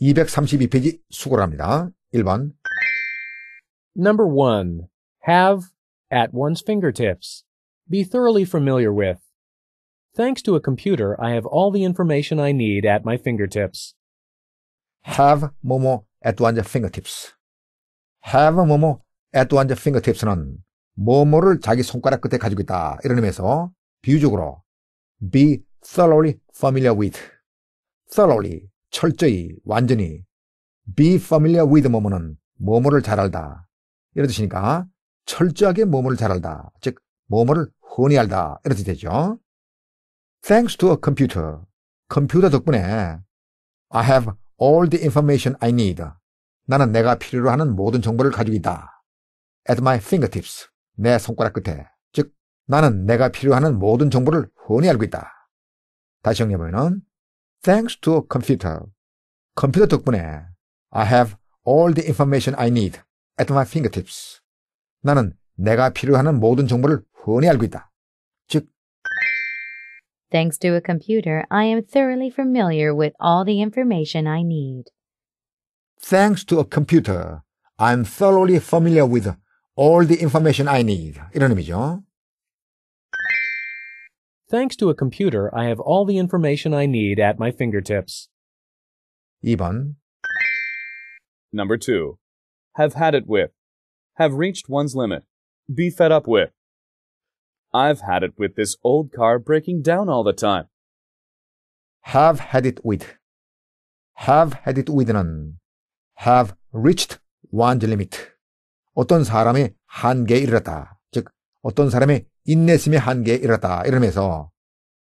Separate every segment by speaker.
Speaker 1: 232페이지 수고를합니다 1번
Speaker 2: Number 1. Have at one's fingertips. Be thoroughly familiar with. Thanks to a computer, I have all the information I need at my fingertips. Have
Speaker 1: 뭐뭐 at one's fingertips. Have 뭐뭐 at one's fingertips는 뭐뭐를 자기 손가락 끝에 가지고 있다. 이런 의미에서 비유적으로 be thoroughly familiar with. thoroughly 철저히 완전히 be familiar with 뭐뭐는 뭐뭐를 잘 알다. 이런 뜻이니까 철저하게 뭐뭐를 잘 알다. 즉 뭐뭐를 흔히 알다. 이런 뜻이 되죠. Thanks to a computer. 컴퓨터 덕분에 I have all the information I need. 나는 내가 필요로 하는 모든 정보를 가지고 있다. At my fingertips. 내 손가락 끝에. 즉, 나는 내가 필요하는 모든 정보를 흔히 알고 있다. 다시 정리해보면 Thanks to a computer, computer 덕분에 I have all the information I need at my fingertips. 나는 내가 필요한 모든 정보를 훤히 알고 있다. 즉,
Speaker 3: Thanks to a computer, I am thoroughly familiar with all the information I need.
Speaker 1: Thanks to a computer, I am thoroughly familiar with all the information I need. 이런 의미죠. Thanks to a computer,
Speaker 2: I have all the information I need at my fingertips. 2번,
Speaker 4: Number two, have had it with, have reached one's limit, be fed up with. I've had it with this old car breaking down all the
Speaker 1: time. have had it with. have had it with None. have reached one's limit. 어떤 사람의 한계에 이르렀다. 어떤 사람이 인내심의 한계에 이르렀다 이러면서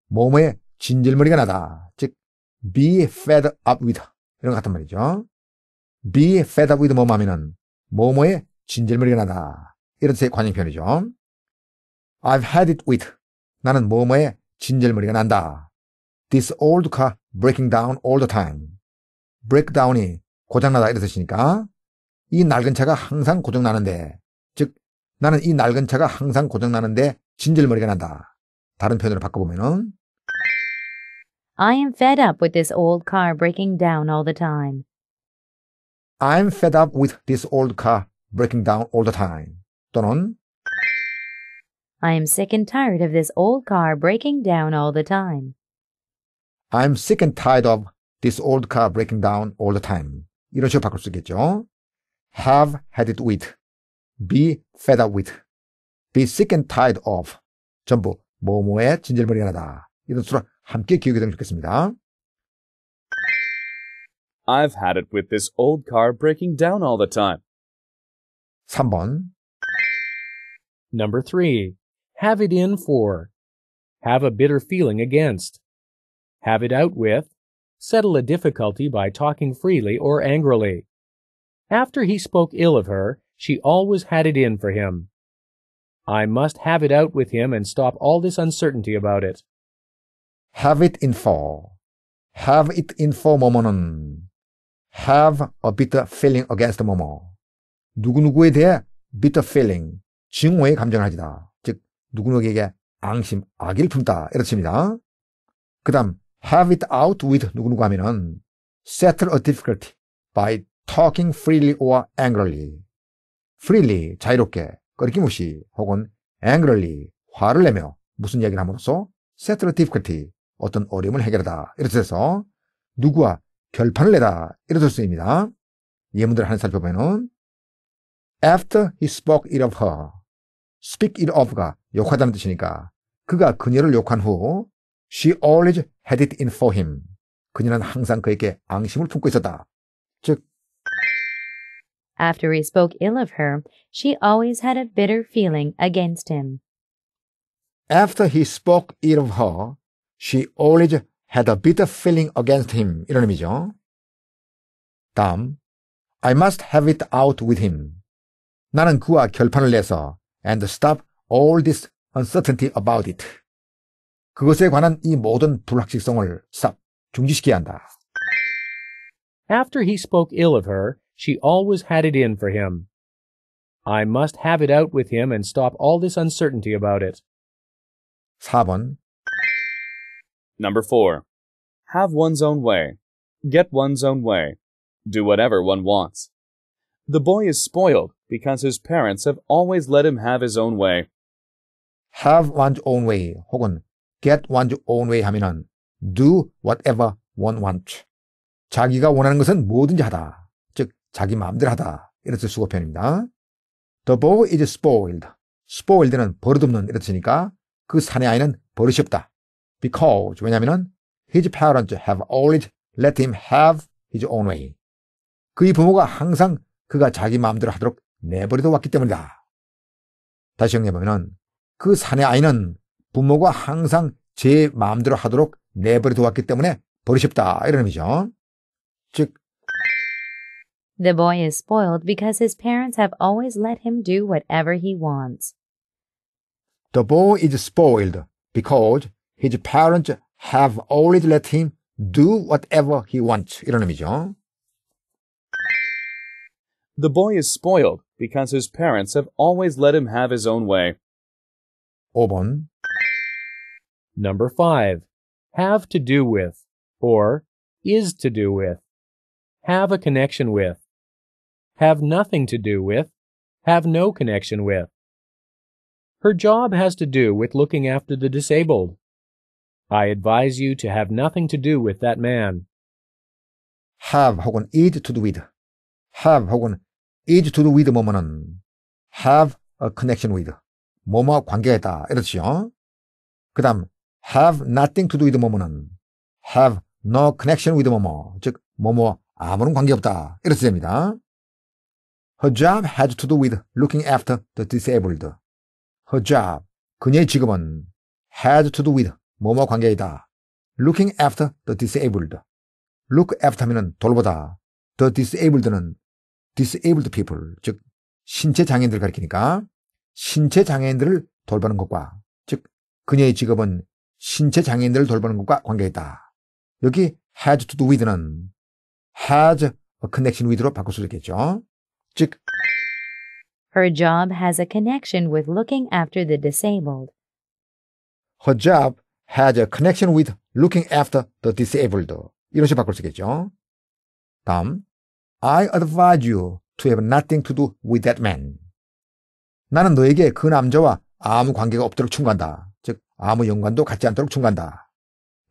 Speaker 1: 몸에 진질머리가 나다. 즉 be fed up with 이런 것같은 말이죠. be fed up with 뭐뭐 하면은 뭐뭐에 진질머리가 나다. 이런 뜻의 관용편이죠. I've had it with 나는 뭐뭐에 진질머리가 난다. This old car breaking down all the time. breakdown이 고장나다 이런 뜻이니까 이 낡은 차가 항상 고장나는데 나는 이 낡은 차가 항상 고장나는데 진절머리가 난다. 다른 표현으로 바꿔보면은
Speaker 3: I am fed up with this old car breaking down all the time.
Speaker 1: I'm fed up with this old car breaking down all the time. 또는
Speaker 3: I am sick and tired of this old car breaking down all the time.
Speaker 1: I'm sick and tired of this old car breaking down all the time. 이런 식으로 바꿀 수 있겠죠. have had it with be fed up with, be sick and tired of 전부 뭐뭐에 진절머리가 나다. 이런 수로 함께 기억이 되면 좋겠습니다.
Speaker 4: I've had it with this
Speaker 2: old car breaking down all the time. 3번 Number 3. Have it in for. Have a bitter feeling against. Have it out with. Settle a difficulty by talking freely or angrily. After he spoke ill of her, she always had it in for him. I must have it out with him and stop all this uncertainty about it.
Speaker 1: Have it in for. Have it in for momonon, Have a bitter feeling against momo. 누구누구에 대해 bitter feeling, 증오의 감정을 가지다. 즉, 누구누구에게 앙심, 악을 품다. 이렇습니다. 그 다음, have it out with 누구누구 하면은 settle a difficulty by talking freely or angrily. freely 자유롭게 꺼리낌없이 혹은 angrily 화를 내며 무슨 이야기를 함으로써 settle difficulty 어떤 어려움을 해결하다 이렇게 해서 누구와 결판을 내다 이렇게 쓰입니다. 예문들 하는 살펴보면은 after he spoke it of her speak it of가 욕하다는 뜻이니까 그가 그녀를 욕한 후 she always had it in for him 그녀는 항상 그에게 앙심을 품고 있었다. 즉
Speaker 3: After he spoke ill of her, she always had a bitter feeling against him.
Speaker 1: After he spoke ill of her, she always had a bitter feeling against him. 이런 의미죠. 다음, I must have it out with him. 나는 그와 결판을 내서 and stop all this uncertainty about it. 그것에 관한 이 모든 불확실성을 싹 중지시켜야 한다.
Speaker 2: After he spoke ill of her, she always had it in for him. I must have it out with him and stop all this uncertainty about it. 4번
Speaker 4: Number 4. Have one's own way. Get one's own way. Do whatever one wants. The boy is spoiled because his parents have always let him have his own way.
Speaker 1: have one's own way 혹은 get one's own way 하면은 do whatever one wants. 자기가 원하는 것은 뭐든지 하다. 자기 마음대로 하다. 이랬을 수고 표입니다 The boy is spoiled. spoiled는 버릇없는 이랬으니까 그 사내 아이는 버릇이 없다. because 왜냐면은 his parents have always let him have his own way. 그의 부모가 항상 그가 자기 마음대로 하도록 내버려둬 왔기 때문이다. 다시 정리해보면은 그 사내 아이는 부모가 항상 제 마음대로 하도록 내버려둬 왔기 때문에 버릇이 없다. 이런 의미죠. 즉,
Speaker 3: The boy is spoiled because his parents have always let him do whatever he wants.
Speaker 1: The boy is spoiled because his parents have always let him do whatever he wants. 이런 의미죠.
Speaker 4: The boy is spoiled because his parents have always let him have his
Speaker 2: own way. 5번 Number 5. Have to do with or is to do with. Have a connection with have nothing to do with, have no connection with. Her job has to do with looking after the disabled. I advise you to have nothing to do with that man.
Speaker 1: have 혹은 is to do with. have 혹은 is to do with 뭐뭐는 have a connection with. 뭐뭐 관계가 이렇지요. 그 다음 have nothing to do with 뭐뭐는 have no connection with 뭐뭐. 즉, 뭐뭐 아무런 관계없다. 이렇게 됩니다. Her job had to do with looking after the disabled. Her job, 그녀의 직업은 had to do with 뭐뭐 관계이다. looking after the disabled. look after 하면 돌보다. the disabled는 disabled people, 즉 신체 장애인들을 가리키니까 신체 장애인들을 돌보는 것과 즉 그녀의 직업은 신체 장애인들을 돌보는 것과 관계있다. 여기 had to do with는 has a connection with로 바꿀 수 있겠죠. 즉
Speaker 3: Her job has a connection with looking after the disabled.
Speaker 1: Her job has a connection with looking after the disabled. 이런 식으로 바꿀 수 있겠죠. 다음, I advise you to have nothing to do with that man. 나는 너에게 그 남자와 아무 관계가 없도록 충고한다. 즉, 아무 연관도 갖지 않도록 충고한다.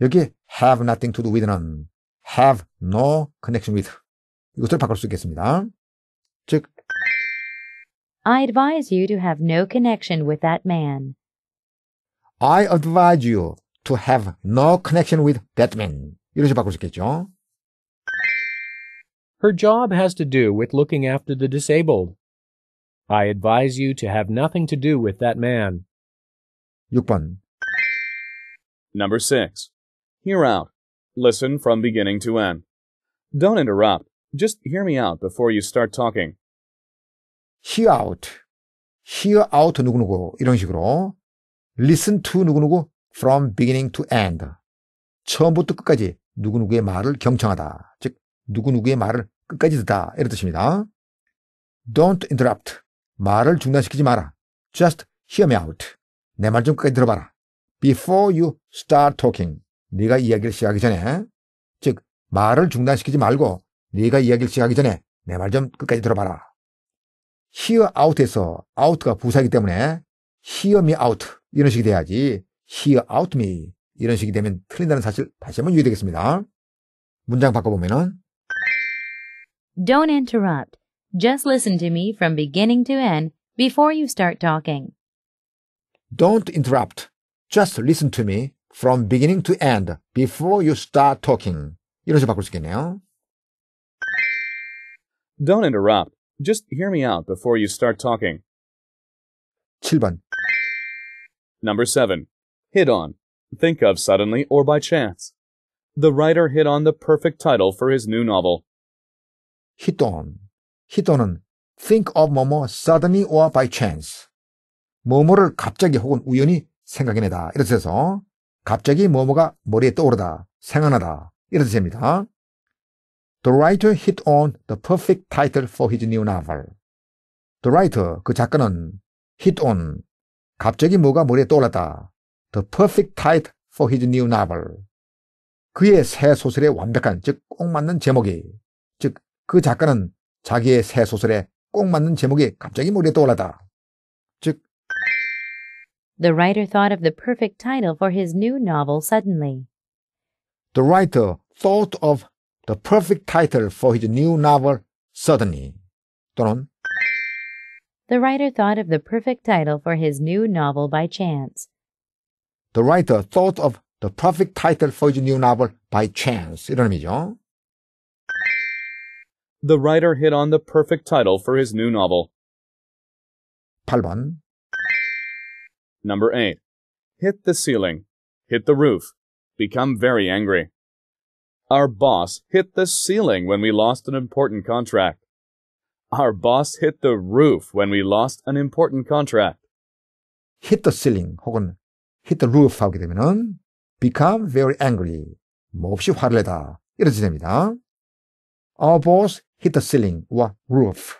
Speaker 1: 여기 have nothing to do with는 have no connection with. 이것을 바꿀 수 있겠습니다.
Speaker 3: I advise you to have no connection with that man.
Speaker 1: I advise you to have no connection with that man. 이렇게 바꿀 수 있겠죠?
Speaker 2: Her job has to do with looking after the disabled. I advise you to have nothing to do with that man. 6번. Number 6.
Speaker 4: Hear out. Listen from beginning to end. Don't interrupt. Just hear me out before you start talking.
Speaker 1: hear out, hear out 누구누구 이런 식으로 listen to 누구누구 from beginning to end 처음부터 끝까지 누구누구의 말을 경청하다 즉 누구누구의 말을 끝까지 듣다 이런 뜻입니다. Don't interrupt 말을 중단시키지 마라. Just hear me out 내 말 좀 끝까지 들어봐라. Before you start talking 네가 이야기를 시작하기 전에 즉 말을 중단시키지 말고 네가 이야기를 시작하기 전에 내 말 좀 끝까지 들어봐라. here out에서 out가 부사이기 때문에 hear me out 이런 식이 돼야지 hear out me 이런 식이 되면 틀린다는 사실 다시 한번 유의되겠습니다. 문장 바꿔보면은
Speaker 3: Don't interrupt. Just listen to me from beginning to end before you start talking.
Speaker 1: Don't interrupt. Just listen to me from beginning to end before you start talking. 이런 식으로 바꿀 수 있겠네요.
Speaker 4: Don't interrupt. Just hear me out before you start talking. 7번 Number 7. Hit on. Think of suddenly or by chance. The writer hit on the perfect title for his new novel.
Speaker 1: Hit on. hit on은 think of 뭐뭐 suddenly or by chance. 뭐뭐를 갑자기 혹은 우연히 생각해내다. 이렇듯 해서 갑자기 뭐뭐가 머리에 떠오르다, 생각나다. 이렇듯 뜻입니다. The writer hit on the perfect title for his new novel. The writer, 그 작가는 hit on, 갑자기 뭐가 머리에 떠올랐다. The perfect title for his new novel. 그의 새 소설의 완벽한, 즉, 꼭 맞는 제목이, 즉, 그 작가는 자기의 새 소설에 꼭 맞는 제목이 갑자기 머리에 떠올랐다. 즉,
Speaker 3: The writer thought of the perfect title for his new novel suddenly.
Speaker 1: The writer thought of the perfect title for his new novel, Suddenly. 또는
Speaker 3: The writer thought of the perfect title for his new novel by chance.
Speaker 1: The writer thought of the perfect title for his new novel by chance. 이런 의미죠.
Speaker 3: The writer
Speaker 4: hit on the perfect title for his new novel. 8번 Number 8. Hit the ceiling. Hit the roof. Become very angry. Our boss hit the ceiling when we lost an important contract. Our boss hit the roof when we lost an important contract.
Speaker 1: hit the ceiling 혹은 hit the roof 하게 되면은 become very angry 몹시 화를 내다 이러지 됩니다. Our boss hit the ceiling ceiling와 roof.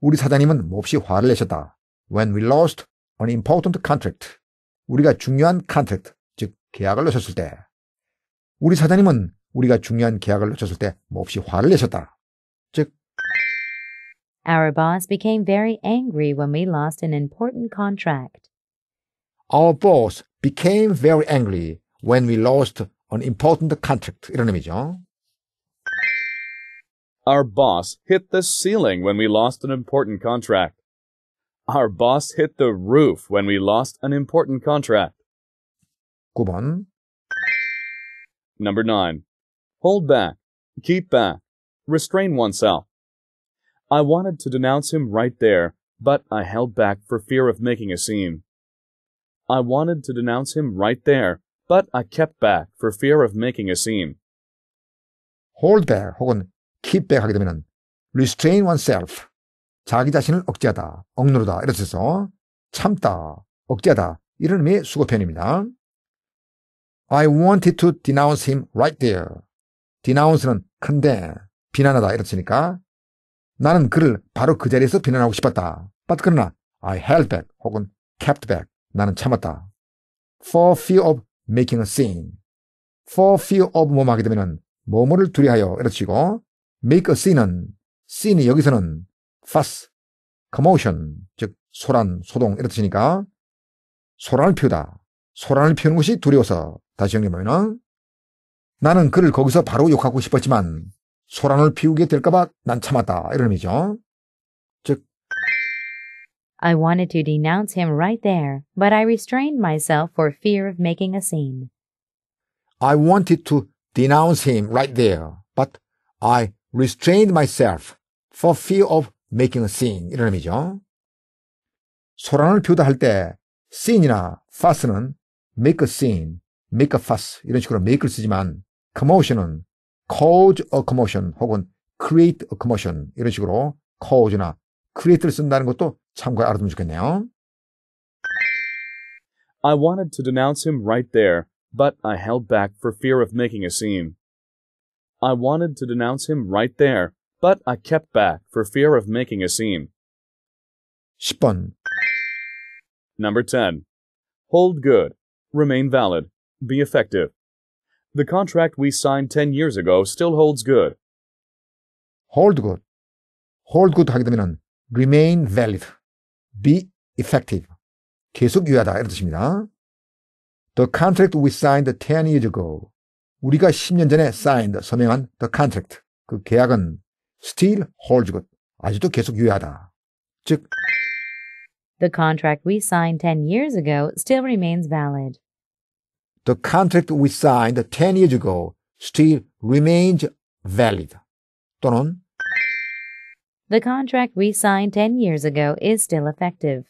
Speaker 1: 우리 사장님은 몹시 화를 내셨다. When we lost an important contract. 우리가 중요한 contract, 즉 계약을 놓쳤을 때. 우리 사장님은 우리가 중요한 계약을 놓쳤을 때 몹시 화를 내셨다. 즉
Speaker 3: Our boss became very angry when we lost an important contract.
Speaker 1: Our boss became very angry when we lost an important contract. 이런 의미죠.
Speaker 4: Our boss hit the ceiling when we lost an important contract. Our boss hit the roof when we lost an important contract. 9번. Number 9 hold back, keep back, restrain oneself. I wanted to denounce him right there, but I held back for fear of making a scene. I wanted to denounce him right there, but I kept back for fear of making a scene.
Speaker 1: hold back 혹은 keep back 하게 되면 restrain oneself 자기 자신을 억제하다, 억누르다 이렇어서 참다, 억제하다 이런 의미의 표현입니다. I wanted to denounce him right there. 디나운스는 큰데 비난하다 이렇치니까 나는 그를 바로 그 자리에서 비난하고 싶었다. But 그러나 I held back 혹은 kept back 나는 참았다. For fear of making a scene. For fear of 뭐뭐 하게 되면은 뭐뭐를 두려하여 이렇치고 make a scene은 scene이 여기서는 fuss, commotion 즉 소란, 소동 이렇치니까 소란을 피우다. 소란을 피우는 것이 두려워서 다시 정리하면은 나는 그를 거기서 바로 욕하고 싶었지만 소란을 피우게 될까봐 난 참았다. 이런 의미죠. 즉,
Speaker 3: I wanted to denounce him right there, but I restrained myself for fear of making a scene.
Speaker 1: I wanted to denounce him right there, but I restrained myself for fear of making a scene. 이런 의미죠. 소란을 피우다 할 때 scene이나 fuss는 make a scene, make a fuss 이런 식으로 make를 쓰지만 commotion은 cause a commotion 혹은 create a commotion 이런 식으로 cause나 create를 쓴다는 것도 참고해 알아두면 좋겠네요.
Speaker 4: I wanted to denounce him right there, but I held back for fear of making a scene. I wanted to denounce him right there, but I kept back for fear of making a scene. 10번 Number 10. Hold good. Remain valid. Be effective. The contract we signed 10 years ago still holds good.
Speaker 1: Hold good. Hold good 하게 되면 remain valid, be effective. 계속 유효하다 이런 뜻입니다. The contract we signed 10 years ago. 우리가 10년 전에 signed, 서명한 the contract. 그 계약은 still holds good. 아직도 계속 유효하다. 즉,
Speaker 3: The contract we signed 10 years ago still remains valid
Speaker 1: the contract we signed 10 years ago still remains valid. 또는
Speaker 3: The contract we signed 10 years ago is still effective.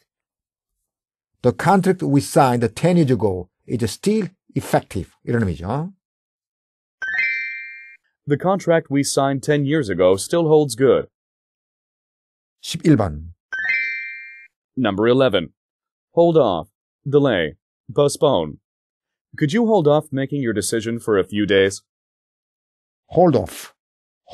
Speaker 1: The contract we signed 10 years ago is still effective. 이런 의미죠.
Speaker 4: The contract we signed 10 years ago still holds good. 11번. Number 11. Hold off, delay, postpone. Could you hold off making your decision for a few days?
Speaker 1: Hold off.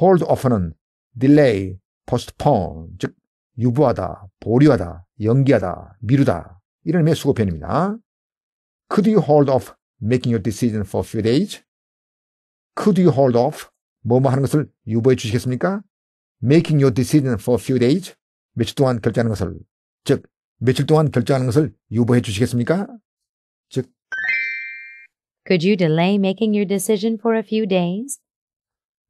Speaker 1: Hold off는 delay, postpone, 즉 유보하다, 보류하다, 연기하다, 미루다 이런 의미의 수고 표현입니다. Could you hold off making your decision for a few days? Could you hold off 뭐뭐 하는 것을 유보해 주시겠습니까? Making your decision for a few days 며칠 동안 결정하는 것을 즉 며칠 동안 결정하는 것을 유보해 주시겠습니까?
Speaker 3: Could you delay making your decision for a few days?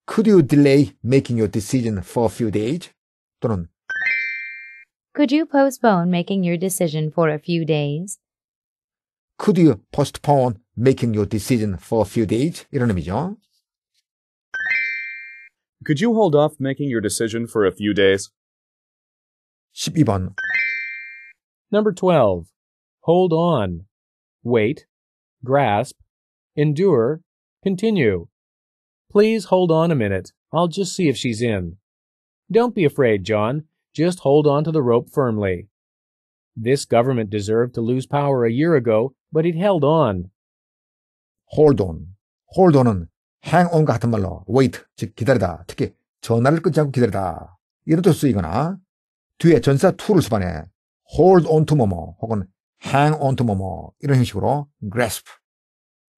Speaker 1: Could you delay making your decision for a few days? 또는
Speaker 3: Could you postpone making your decision for a few
Speaker 1: days? Could you postpone making your decision for a few days? 이런 의미죠.
Speaker 4: Could you hold off making your decision for a few
Speaker 2: days? 12번 Number 12. Hold on. Wait. Grasp endure, continue. Please hold on a minute. I'll just see if she's in. Don't be afraid, John. Just hold on to the rope firmly. This government deserved to
Speaker 1: lose power a year ago, but it held on. Hold on. hold on은 hang on 같은 말로 wait, 즉 기다리다, 특히 전화를 끊지 않고 기다리다 이런 뜻을 쓰이거나 뒤에 전사 to를 수반해 hold on to 뭐뭐 혹은 hang on to 뭐뭐 이런 형식으로 grasp,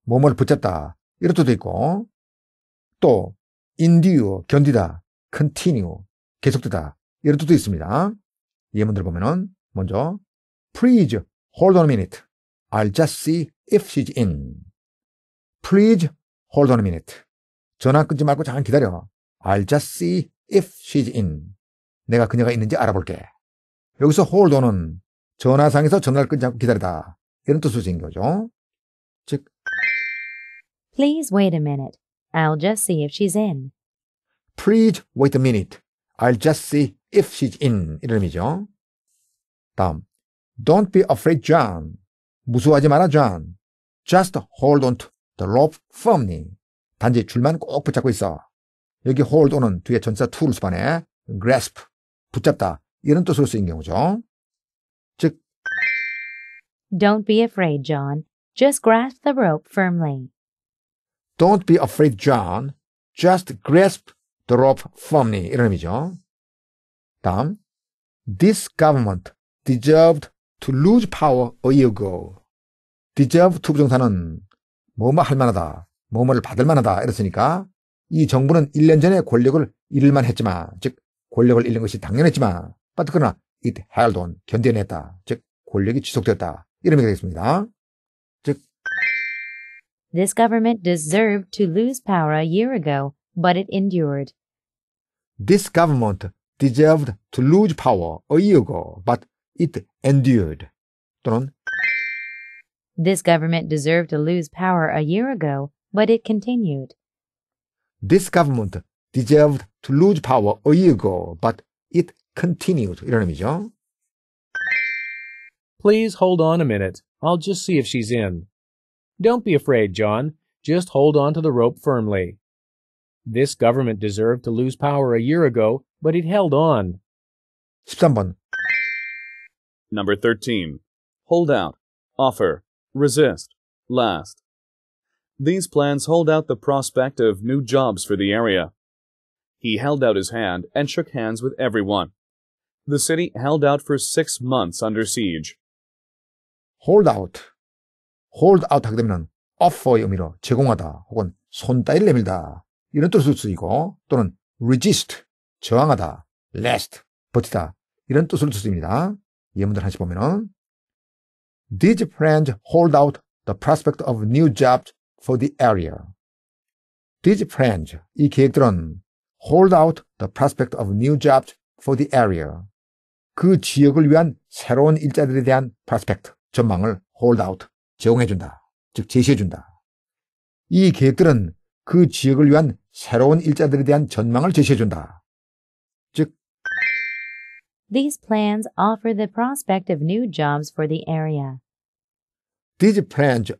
Speaker 1: 몸을 붙였다. 이런뜻도 있고 또 endure 견디다 continue 계속되다 이런뜻도 있습니다. 예문들 보면은 먼저 please hold on a minute I'll just see if she's in please hold on a minute 전화 끊지 말고 잠깐 기다려 I'll just see if she's in 내가 그녀가 있는지 알아볼게 여기서 hold on은 전화상에서 전화를 끊지 않고 기다리다 이런 뜻으로 생긴 거죠. 즉
Speaker 3: Please wait a minute. I'll just see if she's in.
Speaker 1: Please wait a minute. I'll just see if she's in. 이름이죠. 다음. Don't be afraid, John. 무서워하지 마라, John. Just hold on to the rope firmly. 단지 줄만 꼭 붙잡고 있어. 여기 hold on은 뒤에 전사 to를 수반해 grasp, 붙잡다 이런 뜻으로 쓰인 경우죠. 즉
Speaker 3: Don't be afraid, John. Just grasp the rope firmly.
Speaker 1: Don't be afraid, John. Just grasp the rope firmly. 이런 의미죠. 다음, This government deserved to lose power a year ago. deserve to 부정사는 뭐뭐 할 만하다, 뭐뭐를 받을 만하다 이랬으니까 이 정부는 1년 전에 권력을 잃을만 했지만, 즉 권력을 잃는 것이 당연했지만, but 그러나 it held on, 견뎌냈다, 즉 권력이 지속되었다 이런 의미가 되겠습니다.
Speaker 3: This government deserved to lose power a year ago, but it endured.
Speaker 1: This government deserved to lose power a year ago, but it endured. 또는
Speaker 3: This government deserved to lose power a year ago, but it continued.
Speaker 1: This government deserved to lose power a year ago, but it continued. 이런 의미죠.
Speaker 2: Please hold on a minute. I'll just see if she's in. Don't be afraid, John. Just hold on to the rope firmly. This government deserved to lose power a year ago, but it held on.
Speaker 4: Number 13. Hold out, offer, resist, last. These plans hold out the prospect of new jobs for the area. He held out his hand and shook hands with everyone. The city held out for six months under siege.
Speaker 1: Hold out. hold out 하게 되면 offer의 의미로 제공하다 혹은 손 따위를 내밀다 이런 뜻을 쓰이고 또는 resist 저항하다 lest 버티다 이런 뜻으로 쓰입니다. 예문들 하시 보면은 These friends hold out the prospect of new jobs for the area. These friends 이 계획들은 hold out the prospect of new jobs for the area. 그 지역을 위한 새로운 일자들에 대한 prospect 전망을 hold out 제공해준다. 즉, 제시해준다. 이 계획들은 그 지역을 위한 새로운 일자들에 대한 전망을 제시해준다. 즉,
Speaker 3: These plans offer the prospect of new jobs for the area.
Speaker 1: These plans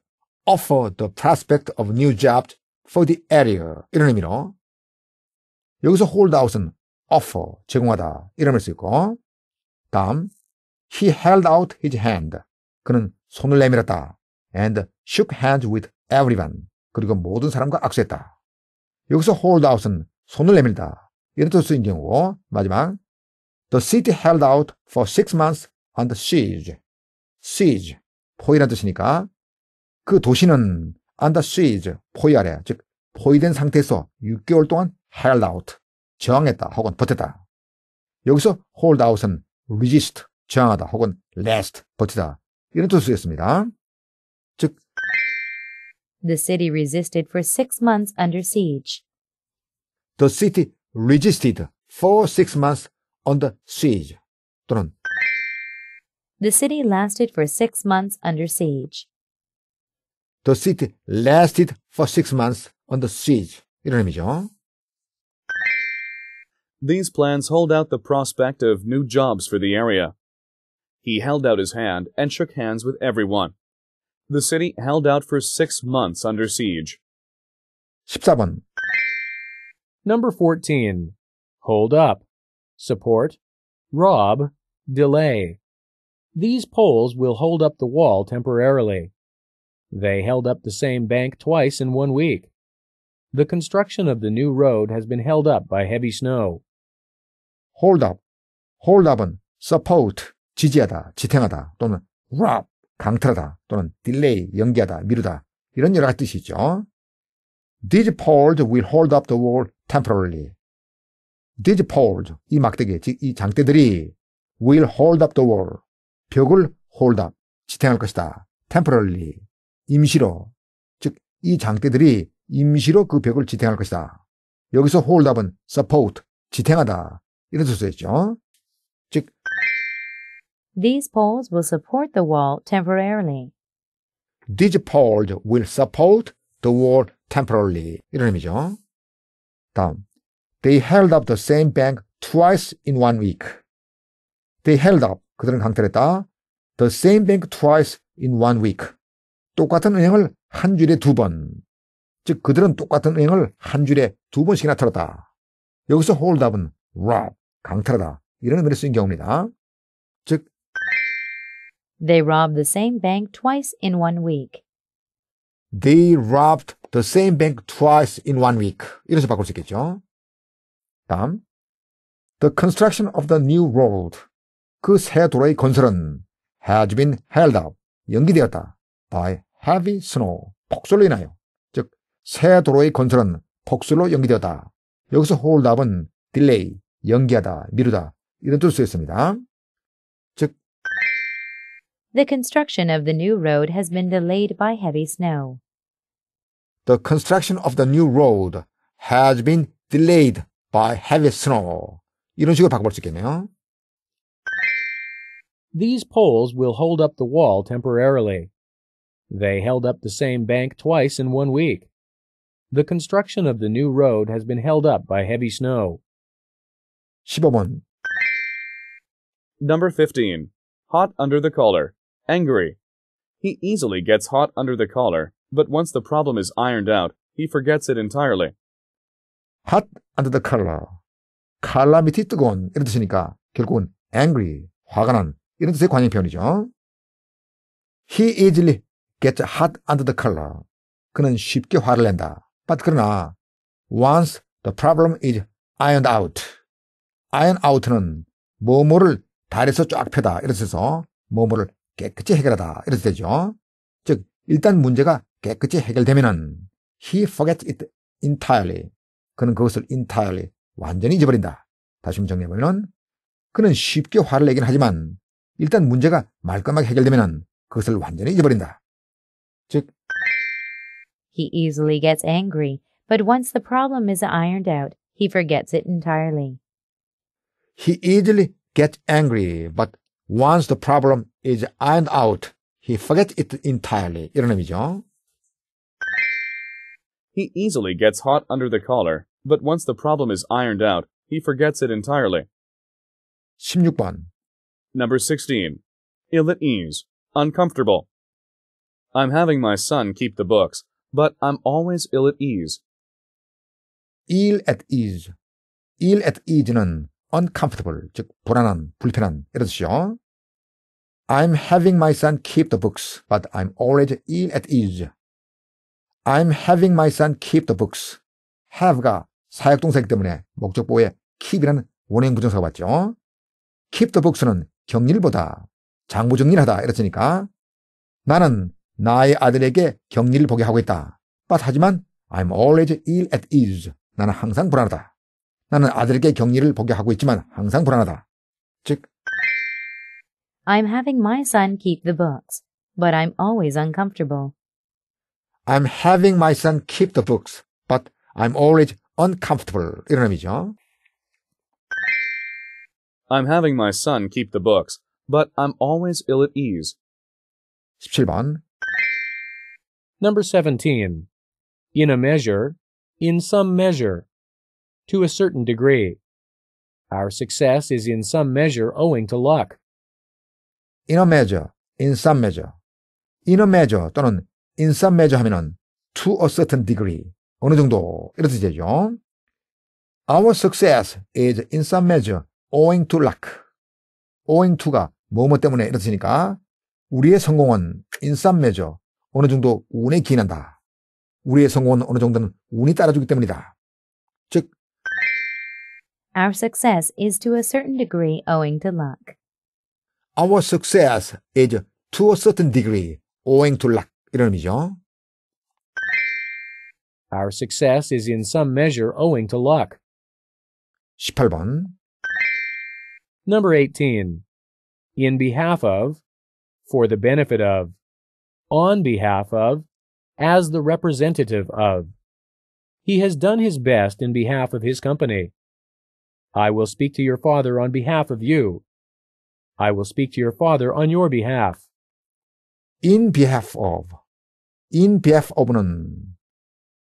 Speaker 1: offer the prospect of new jobs for the area. 이런 의미로. 여기서 hold o u t 은 offer, 제공하다. 이런 말을 쓰고. 다음, he held out his hand. 그는 손을 내밀었다. and shook hands with everyone. 그리고 모든 사람과 악수했다. 여기서 hold out은 손을 내밀다. 이런 뜻인 경우 마지막 The city held out for six months under siege. siege 포위란 뜻이니까 그 도시는 under siege 포위 아래 즉 포위된 상태에서 6개월 동안 held out 저항했다 혹은 버텼다. 여기서 hold out은 resist 저항하다 혹은 last 버티다 이런 뜻을 쓰였습니다. 즉
Speaker 3: The city resisted for six months
Speaker 1: under siege. The city resisted for six months under siege. 또는
Speaker 3: The city lasted for six months under siege.
Speaker 1: The city lasted for six months under siege. 이런 의미죠.
Speaker 4: These plans hold out the prospect of new jobs for the area. He held out his hand and shook hands with everyone. The city held out for six months under siege.
Speaker 2: 14. Number 14. Hold up. Support. Rob. Delay. These poles will hold up the wall temporarily. They held up the same bank twice in one week. The construction of the new road has been held up by heavy snow. hold
Speaker 1: up. hold up. support, 지지하다, 지탱하다 또는 rob, 강탈하다 또는 딜레이, 연기하다, 미루다 이런 여러 가지 뜻이 있죠. These poles will hold up the wall temporarily. These poles, 이 막대기, 즉 이 장대들이 will hold up the wall, 벽을 hold up, 지탱할 것이다. temporarily, 임시로, 즉 이 장대들이 임시로 그 벽을 지탱할 것이다. 여기서 hold up은 support, 지탱하다 이런 뜻이었죠.
Speaker 3: These poles will support the wall temporarily.
Speaker 1: These poles will support the wall temporarily. 이런 의미죠. 다음. They held up the same bank twice in one week. They held up. 그들은 강탈했다. The same bank twice in one week. 똑같은 은행을 한줄에두 번. 즉, 그들은 똑같은 은행을 한줄에두 번씩이나 털었다. 여기서 hold up은 rob, 강탈하다. 이런 의미를 쓰인 경우입니다.
Speaker 3: They robbed the same bank twice in one week.
Speaker 1: They robbed the same bank twice in one week. 이래서 바꿀 수 있겠죠. 다음. The construction of the new road. 그 새 도로의 건설은 has been held up. 연기되었다. by heavy snow. 폭설로 인하여. 즉, 새 도로의 건설은 폭설로 연기되었다. 여기서 hold up은 delay, 연기하다, 미루다. 이런 뜻을 쓰였습니다.
Speaker 3: The construction of the new road has been delayed by heavy snow.
Speaker 1: The construction of the new road has been delayed by heavy snow. 이런 식으로 바꿔볼 수 있겠네요. These poles will hold up the wall
Speaker 2: temporarily. They held up the same bank twice in one week. The construction of the new road has been held up by heavy snow. 15번.
Speaker 4: Number 15. Hot under the collar angry. He easily gets hot under the collar, but once the problem is ironed out, he forgets it
Speaker 1: entirely. hot under the collar. 칼라 밑이 뜨거운 이런 뜻이니까 결국은 angry, 화가 난 이런 뜻의 관용 표현이죠. He easily gets hot under the collar. 그는 쉽게 화를 낸다. But 그러나 once the problem is ironed out. iron out는 뭐뭐를 달에서 쫙 펴다 이런 뜻에서 뭐뭐를 깨끗이 해결하다. 이렇게 되죠. 즉, 일단 문제가 깨끗이 해결되면은 he forgets it entirely. 그는 그것을 entirely 완전히 잊어버린다. 다시 정리해보면 그는 쉽게 화를 내긴 하지만 일단 문제가 말끔하게 해결되면은 그것을 완전히 잊어버린다. 즉
Speaker 3: He easily gets angry, but once the problem is ironed out, he forgets it entirely.
Speaker 1: He easily gets angry, but once the problem is ironed out. He forgets it entirely. 이런 의미죠.
Speaker 4: He easily gets hot under the collar, but once the problem is ironed out, he forgets it entirely.
Speaker 1: 16번.
Speaker 4: Number 16. Ill at ease. Uncomfortable. I'm having my son keep the books, but I'm always ill at ease.
Speaker 1: ill at ease. ill at ease는 uncomfortable, 즉 불안한, 불편한 이런 I'm having my son keep the books, but I'm already ill at ease. I'm having my son keep the books. have가 사역동사이기 때문에 목적보에 keep이라는 원형 부정사가 왔죠. keep the books는 격리를보다 장부 정리를 하다 이랬으니까 나는 나의 아들에게 격리를 보게 하고 있다. but 하지만 I'm always ill at ease. 나는 항상 불안하다. 나는 아들에게 격리를 보게 하고 있지만 항상 불안하다. 즉
Speaker 3: I'm having my son keep the books, but I'm always uncomfortable.
Speaker 1: I'm having my son keep the books, but I'm always uncomfortable. 이런 의미죠.
Speaker 4: I'm having my son keep the books, but I'm always ill at ease.
Speaker 1: 17번.
Speaker 2: Number 17. In a measure, in some measure, to a certain degree. Our success is
Speaker 1: in some measure owing to luck. in a measure, in some measure, in a measure 또는 in some measure 하면은 to a certain degree 어느 정도 이런 뜻이죠. Our success is in some measure owing to luck. owing to가 뭐뭐 때문에 이런 뜻이니까 우리의 성공은 in some measure 어느 정도 운에 기인한다. 우리의 성공은 어느 정도는 운이 따라주기 때문이다. 즉
Speaker 3: Our success is to a certain degree owing to luck.
Speaker 1: Our success is to a certain degree owing to luck. 이런 의미죠. Our success
Speaker 2: is in some measure owing to luck. 18번. Number 18. In behalf of, for the benefit of, on behalf of, as the representative of. He has done his best in behalf of his company. I will speak to your father on behalf of you. I will speak to your father on your behalf.
Speaker 1: In behalf of. In behalf of는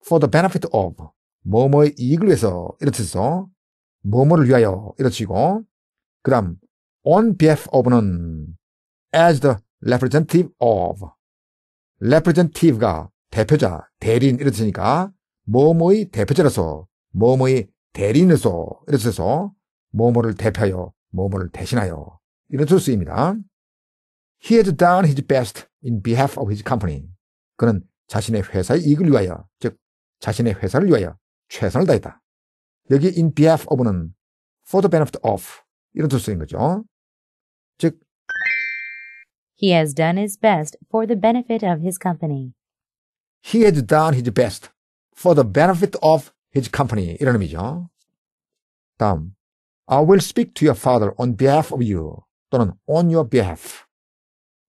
Speaker 1: for the benefit of 뭐뭐의 이익을 위해서 이렇 뜻이죠. 뭐뭐를 위하여 이렇 뜻이고 그 다음 on behalf of는 as the representative of representative가 대표자, 대리인 이렇 뜻이니까 뭐뭐의 대표자로서 뭐뭐의 대리인으로서 이런 뜻에서 뭐뭐를 대표하여 뭐뭐를 대신하여 이런 쓰입니다. He has done his best in behalf of his company. 그는 자신의 회사의 이익을 위하여, 즉 자신의 회사를 위하여 최선을 다했다. 여기 in behalf of는 for the benefit of 이런 뜻인 거죠. 즉
Speaker 3: He has done his best for the benefit of his company.
Speaker 1: He has done his best for the benefit of his company. 이런 의미죠. 다음 I will speak to your father on behalf of you. 또는 on your behalf.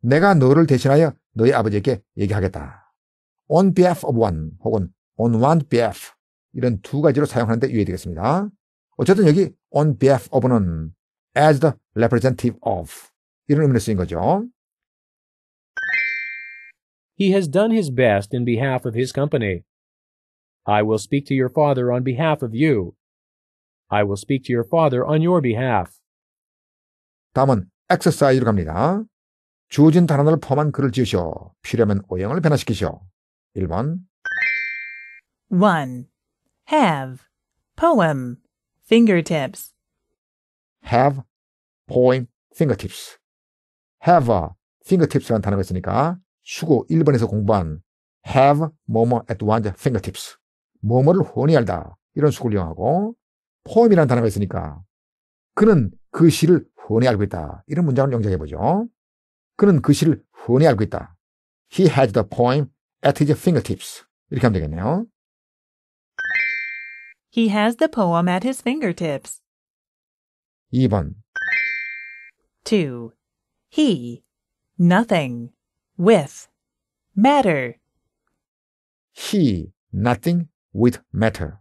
Speaker 1: 내가 너를 대신하여 너희 아버지에게 얘기하겠다. on behalf of one 혹은 on one behalf 이런 두 가지로 사용하는데 유의되겠습니다. 어쨌든 여기 on behalf of는 as the representative of 이런 의미로 쓰인 거죠.
Speaker 2: He has done his best in behalf of his company. I will speak to your father on behalf of you. I will speak to your father on your behalf.
Speaker 1: 다음은 e x e r c 로 갑니다. 주어진 단어를 포함한 글을 지으시오. 필요하면 오형을 변화시키시오. 1번
Speaker 5: 1. have poem fingertips
Speaker 1: have poem fingertips have a fingertips라는 단어가 있으니까 수고 1번에서 공부한 have 뭐뭐 at one's fingertips 뭐뭐를 훤히 알다 이런 수고를 이용하고 poem이라는 단어가 있으니까 그는 그 시를 훤히 알고 있다. 이런 문장을 영작해 보죠. 그는 그 시를 훤히 알고 있다. He has the poem at his fingertips. 이렇게 하면 되겠네요.
Speaker 5: He has the poem at his fingertips. 2번 2. He, nothing, with,
Speaker 1: matter. He, nothing, with, matter.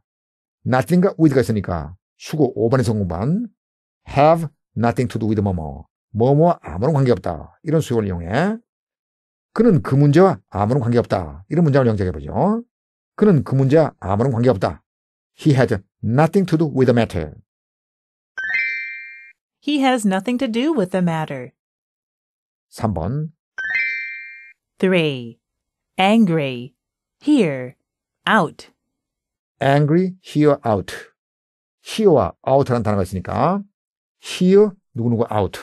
Speaker 1: nothing과 with가 있으니까 수고 5번의 성공반 have nothing to do with 뭐뭐. 뭐뭐와 아무런 관계없다. 이런 수용을 이용해 그는 그 문제와 아무런 관계없다. 이런 문장을 영작해보죠. 그는 그 문제와 아무런 관계없다. He had nothing to do with the matter.
Speaker 5: He has nothing to do with the matter. 3번 3. Angry. Here. Out.
Speaker 1: Angry, here, out. here와 out라는 단어가 있으니까 hear 누구누구 out.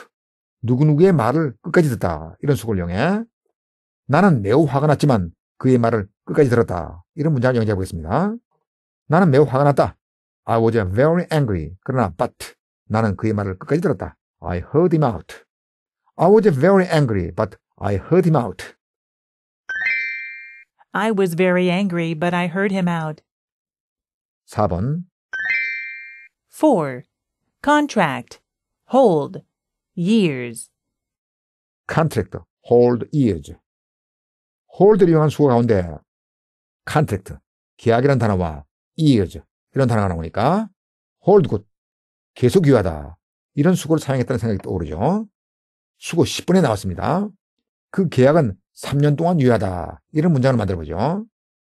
Speaker 1: 누구누구의 말을 끝까지 듣다. 이런 수고를 이용해 나는 매우 화가 났지만 그의 말을 끝까지 들었다. 이런 문장을 연재해 보겠습니다. 나는 매우 화가 났다. I was very angry. 그러나 but 나는 그의 말을 끝까지 들었다. I heard him out. I was very angry, but I heard him out.
Speaker 5: I was very angry, but I heard him out. 4번 4. Contract hold, years.
Speaker 1: contract, hold years. hold를 이용한 수어 가운데 contract, 계약이라는 단어와 years, 이런 단어가 나오니까 hold good, 계속 유하다. 이런 수고를 사용했다는 생각이 떠오르죠. 수고 10분에 나왔습니다. 그 계약은 3년 동안 유효하다. 이런 문장을 만들어보죠.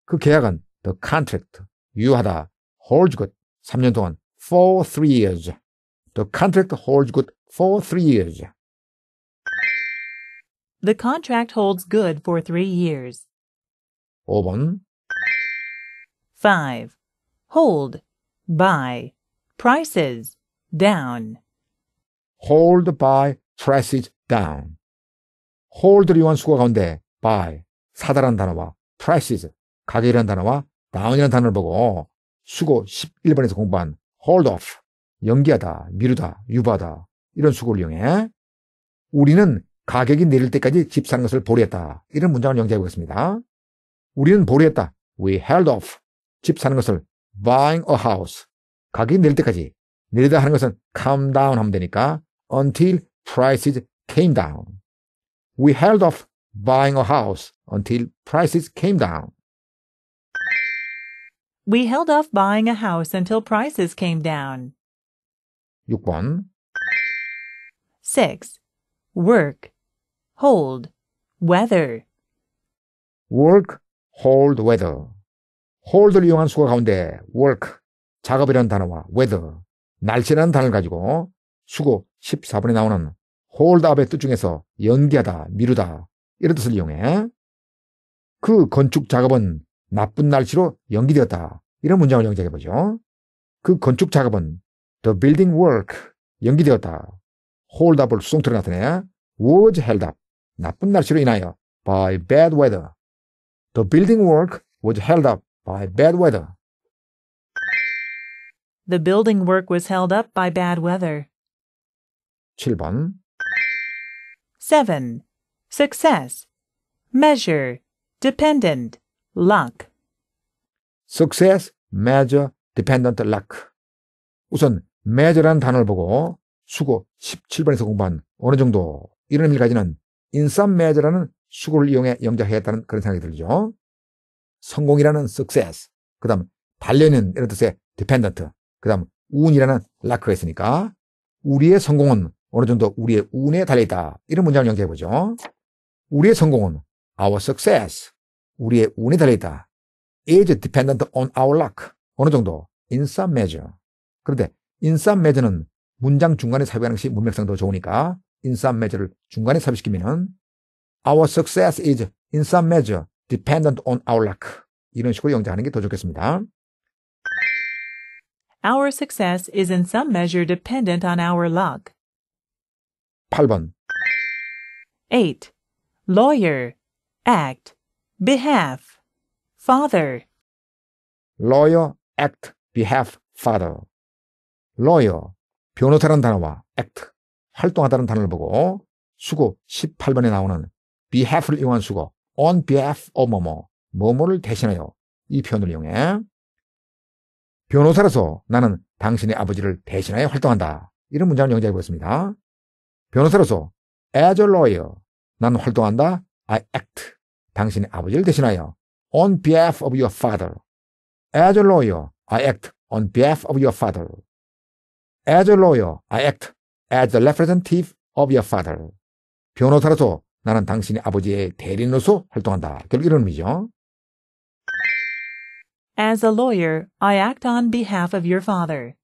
Speaker 1: 그 계약은 the contract, 유효하다, h o l d good, 3년 동안 for three years, The contract holds good for three years.
Speaker 5: The contract holds good for three years. 5번 5. Hold, buy, prices, down.
Speaker 1: Hold, buy, prices, down. hold를 이용한 수거 가운데 buy, 사다라는 단어와 prices, 가격이라는 단어와 down이라는 단어를 보고 수고 11번에서 공부한 hold off, 연기하다, 미루다, 유보하다 이런 수고를 이용해 우리는 가격이 내릴 때까지 집 사는 것을 보류했다. 이런 문장을 연재해 보겠습니다. 우리는 보류했다. We held off. 집 사는 것을 buying a house. 가격이 내릴 때까지. 내리다 하는 것은 calm down 하면 되니까 until prices came down. We held off buying a house until prices came down.
Speaker 5: We held off buying a house until prices came down. 6번 6. work hold weather
Speaker 1: work, hold, weather hold를 이용한 수가 가운데 work, 작업이라는 단어와 weather, 날씨라는 단어를 가지고 수고 14번에 나오는 hold u 앞의 뜻 중에서 연기하다, 미루다 이런 뜻을 이용해 그 건축 작업은 나쁜 날씨로 연기되었다 이런 문장을 연작해 보죠. 그 건축 작업은 The building work 연기되었다. 홀드업을 숭트를 나타내야 was held up. 나쁜 날씨로 인하여 by bad weather. The building work was held up by bad weather.
Speaker 5: The building work was held up by bad weather. 7번 7. Success Measure Dependent Luck
Speaker 1: Success, measure, dependent luck 우선 매절한 단어를 보고 수고 17번에서 공부한 어느 정도 이런 의미를 가지는 인썸매저라는 수고를 이용해 영작했다는 그런 생각이 들죠. 성공이라는 success, 그 다음 반려는 이런 뜻의 dependent, 그 다음 운이라는 luck가 있으니까 우리의 성공은 어느 정도 우리의 운에 달려있다. 이런 문장을 연결해보죠. 우리의 성공은 our success, 우리의 운에 달려있다. is dependent on our luck. 어느 정도 in some measure. 그런데 인싼매저는 문장 중간에 삽입하는 것이 문맥상 더 좋으니까 인싼매저를 중간에 삽입시키면은 Our success is in some measure dependent on our luck. 이런 식으로 영장하는 게 더 좋겠습니다.
Speaker 5: Our success is in some measure dependent on our luck. 8번 8. lawyer, act, behalf, father
Speaker 1: lawyer, act, behalf, father lawyer, 변호사라는 단어와 act, 활동하다는 단어를 보고 수고 18번에 나오는 behalf를 이용한 수고 on behalf of 뭐뭐, 뭐뭐를 대신하여 이 표현을 이용해 변호사로서 나는 당신의 아버지를 대신하여 활동한다. 이런 문장을 영작해 보겠습니다. 변호사로서 as a lawyer, 난 활동한다. I act. 당신의 아버지를 대신하여 on behalf of your father. As a lawyer, I act on behalf of your father. As a lawyer, I act as the representative of your father. 변호사로서 나는 당신의 아버지의 대리인으로서 활동한다. 결국 이런 의미죠.
Speaker 5: As a lawyer, I act on behalf of your father.